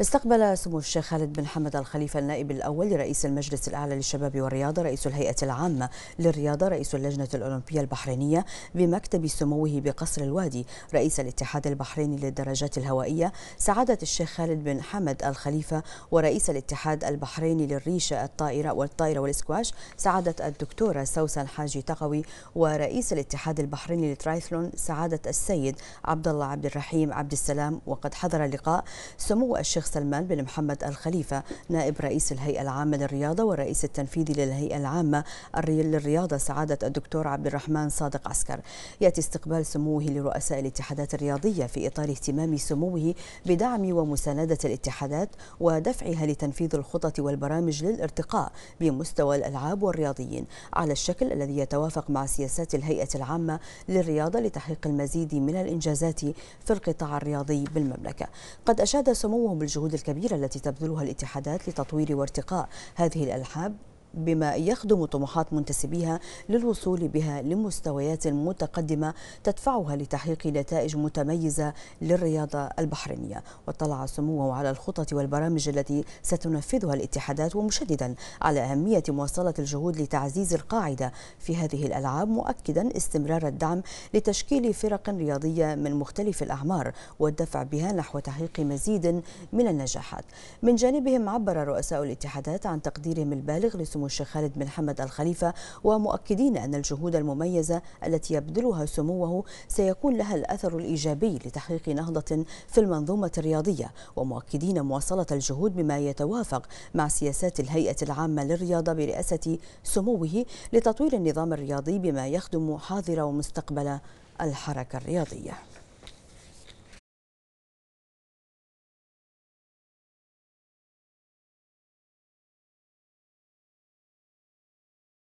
استقبل سمو الشيخ خالد بن حمد الخليفة النائب الأول لرئيس المجلس الأعلى للشباب والرياضة رئيس الهيئة العامة للرياضة رئيس اللجنة الأولمبية البحرينية بمكتب سموه بقصر الوادي رئيس الاتحاد البحريني للدراجات الهوائية سعادة الشيخ خالد بن حمد الخليفة ورئيس الاتحاد البحريني للريشة الطائرة والطائرة والإسكواش سعادة الدكتورة سوسن حاجي تقوي ورئيس الاتحاد البحريني للترايثلون سعادة السيد عبد الله عبد الرحيم عبد السلام وقد حضر اللقاء سمو الشيخ سلمان بن محمد الخليفة نائب رئيس الهيئة العامة للرياضة والرئيس التنفيذي للهيئة العامة للرياضة سعادة الدكتور عبد الرحمن صادق عسكر يأتي استقبال سموه لرؤساء الاتحادات الرياضية في إطار اهتمام سموه بدعم ومساندة الاتحادات ودفعها لتنفيذ الخطط والبرامج للارتقاء بمستوى الألعاب والرياضيين على الشكل الذي يتوافق مع سياسات الهيئة العامة للرياضة لتحقيق المزيد من الإنجازات في القطاع الرياضي بالمملكة قد أشاد سموه بالجهود الجهود الكبيرة التي تبذلها الاتحادات لتطوير وارتقاء هذه الألحاب بما يخدم طموحات منتسبيها للوصول بها لمستويات متقدمة تدفعها لتحقيق نتائج متميزة للرياضة البحرينية واطلع سموه على الخطط والبرامج التي ستنفذها الاتحادات ومشددا على أهمية مواصلة الجهود لتعزيز القاعدة في هذه الألعاب مؤكدا استمرار الدعم لتشكيل فرق رياضية من مختلف الأعمار والدفع بها نحو تحقيق مزيد من النجاحات من جانبهم عبر رؤساء الاتحادات عن تقديرهم البالغ لسمو سمو الشيخ خالد بن حمد الخليفة ومؤكدين أن الجهود المميزة التي يبذلها سموه سيكون لها الأثر الإيجابي لتحقيق نهضة في المنظومة الرياضية ومؤكدين مواصلة الجهود بما يتوافق مع سياسات الهيئة العامة للرياضة برئاسة سموه لتطوير النظام الرياضي بما يخدم حاضر ومستقبل الحركة الرياضية